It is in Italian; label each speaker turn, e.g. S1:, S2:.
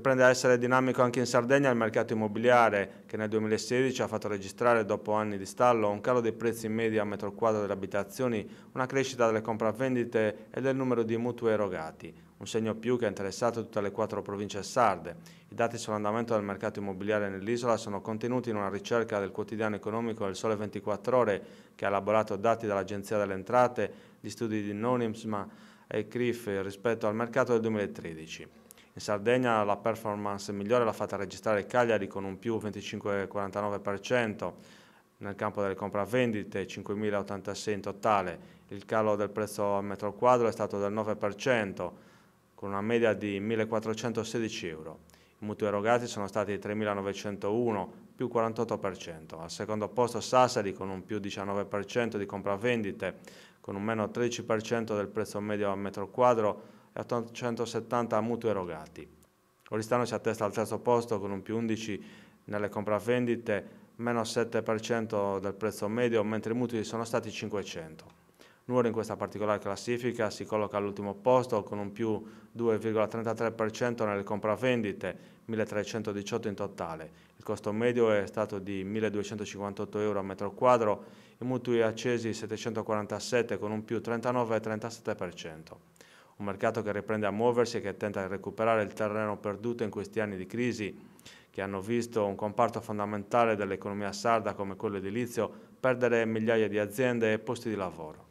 S1: Riprende a essere dinamico anche in Sardegna il mercato immobiliare, che nel 2016 ha fatto registrare, dopo anni di stallo, un calo dei prezzi in media a metro quadro delle abitazioni, una crescita delle compravendite e del numero di mutui erogati, un segno più che ha interessato tutte le quattro province sarde. I dati sull'andamento del mercato immobiliare nell'isola sono contenuti in una ricerca del quotidiano economico del Sole 24 Ore, che ha elaborato dati dall'Agenzia delle Entrate, gli studi di Nonimsma e CRIF rispetto al mercato del 2013. In Sardegna la performance migliore l'ha fatta registrare Cagliari con un più 25,49% nel campo delle compravendite, 5.086 in totale. Il calo del prezzo al metro quadro è stato del 9%, con una media di 1.416 euro. I mutui erogati sono stati 3.901, più 48%. Al secondo posto Sassari con un più 19% di compravendite, con un meno 13% del prezzo medio al metro quadro e 870 mutui erogati. Oristano si attesta al terzo posto con un più 11 nelle compravendite, meno 7% del prezzo medio, mentre i mutui sono stati 500. Nuoro in questa particolare classifica si colloca all'ultimo posto con un più 2,33% nelle compravendite, 1318 in totale. Il costo medio è stato di 1258 euro a metro quadro, i mutui accesi 747 con un più 39,37% un mercato che riprende a muoversi e che tenta di recuperare il terreno perduto in questi anni di crisi che hanno visto un comparto fondamentale dell'economia sarda come quello edilizio perdere migliaia di aziende e posti di lavoro.